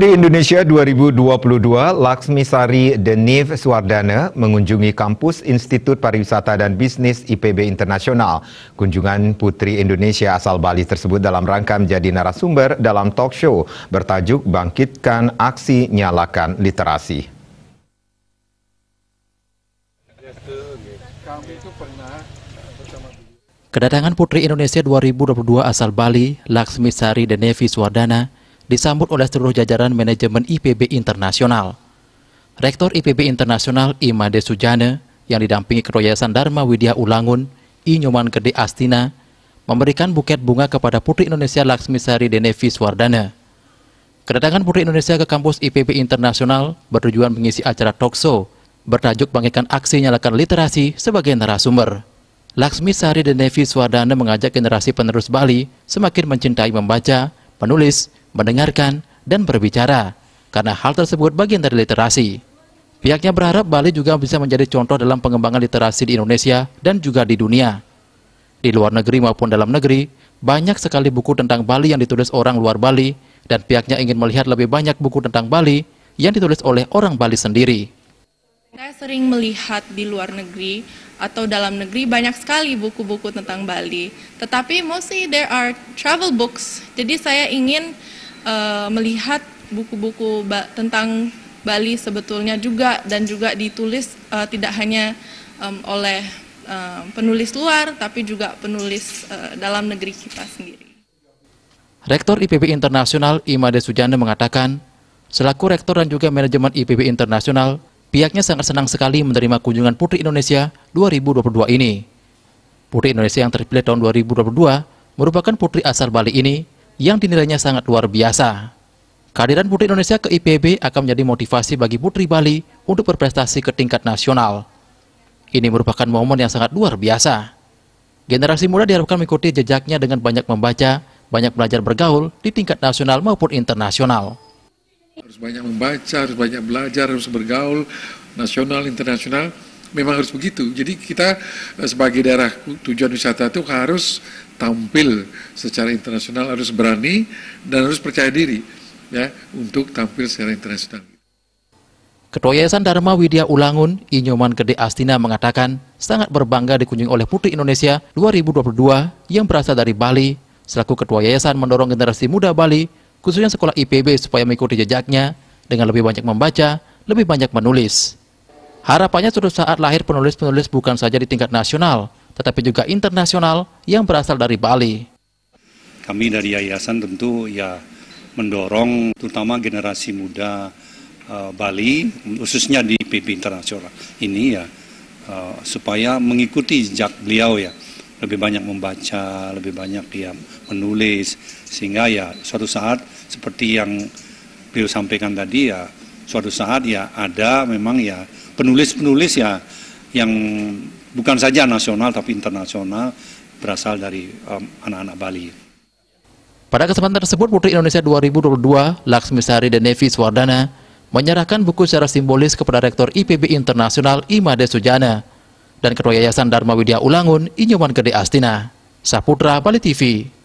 Putri Indonesia 2022, Laksmi Sari Deniv Suwardana mengunjungi kampus Institut Pariwisata dan Bisnis IPB Internasional. Kunjungan Putri Indonesia asal Bali tersebut dalam rangka menjadi narasumber dalam talk show bertajuk Bangkitkan Aksi Nyalakan Literasi. Kedatangan Putri Indonesia 2022 asal Bali, Laksmi Sari Denevi Suwardana, disambut oleh seluruh jajaran manajemen IPB Internasional. Rektor IPB Internasional Imade Sujana yang didampingi Yayasan Dharma Widya Ulangun, I Nyoman Gede Astina, memberikan buket bunga kepada Putri Indonesia Laksmisari Denevi Swardana. Kedatangan Putri Indonesia ke kampus IPB Internasional bertujuan mengisi acara talkshow bertajuk bangkitkan Aksi Nyalakan Literasi sebagai narasumber. Laksmi Sari dan Devi Swardana mengajak generasi penerus Bali semakin mencintai membaca, menulis, mendengarkan, dan berbicara, karena hal tersebut bagian dari literasi. Pihaknya berharap Bali juga bisa menjadi contoh dalam pengembangan literasi di Indonesia dan juga di dunia. Di luar negeri maupun dalam negeri, banyak sekali buku tentang Bali yang ditulis orang luar Bali, dan pihaknya ingin melihat lebih banyak buku tentang Bali yang ditulis oleh orang Bali sendiri. Saya sering melihat di luar negeri atau dalam negeri banyak sekali buku-buku tentang Bali. Tetapi mostly there are travel books. Jadi saya ingin uh, melihat buku-buku ba tentang Bali sebetulnya juga dan juga ditulis uh, tidak hanya um, oleh uh, penulis luar tapi juga penulis uh, dalam negeri kita sendiri. Rektor IPB Internasional Imade Sujana mengatakan, selaku rektor dan juga manajemen IPB Internasional, pihaknya sangat senang sekali menerima kunjungan Putri Indonesia 2022 ini. Putri Indonesia yang terpilih tahun 2022 merupakan putri asal Bali ini yang dinilainya sangat luar biasa. Kehadiran Putri Indonesia ke IPB akan menjadi motivasi bagi Putri Bali untuk berprestasi ke tingkat nasional. Ini merupakan momen yang sangat luar biasa. Generasi muda diharapkan mengikuti jejaknya dengan banyak membaca, banyak belajar bergaul di tingkat nasional maupun internasional. Harus banyak membaca, harus banyak belajar, harus bergaul nasional, internasional memang harus begitu. Jadi kita eh, sebagai daerah tujuan wisata itu harus tampil secara internasional, harus berani dan harus percaya diri ya untuk tampil secara internasional. Ketua Yayasan Dharma Widya Ulangun, Inyoman Gede Astina mengatakan sangat berbangga dikunjungi oleh Putri Indonesia 2022 yang berasal dari Bali. Selaku Ketua Yayasan mendorong generasi muda Bali, khususnya sekolah IPB supaya mengikuti jejaknya dengan lebih banyak membaca, lebih banyak menulis. Harapannya suatu saat lahir penulis-penulis bukan saja di tingkat nasional, tetapi juga internasional yang berasal dari Bali. Kami dari yayasan tentu ya mendorong terutama generasi muda uh, Bali, khususnya di PB Internasional ini ya, uh, supaya mengikuti jejak beliau ya, lebih banyak membaca, lebih banyak ya menulis, sehingga ya suatu saat seperti yang beliau sampaikan tadi ya, suatu saat ya ada memang ya penulis-penulis ya yang bukan saja nasional tapi internasional berasal dari um, anak-anak um, Bali. Pada kesempatan tersebut, Putri Indonesia 2022, Laksmi Sari dan Nevi Swardana menyerahkan buku secara simbolis kepada Rektor IPB Internasional Imade Sujana dan Ketua Yayasan Dharma Widya Ulangun Inyoman Gede Astina. Saputra Bali TV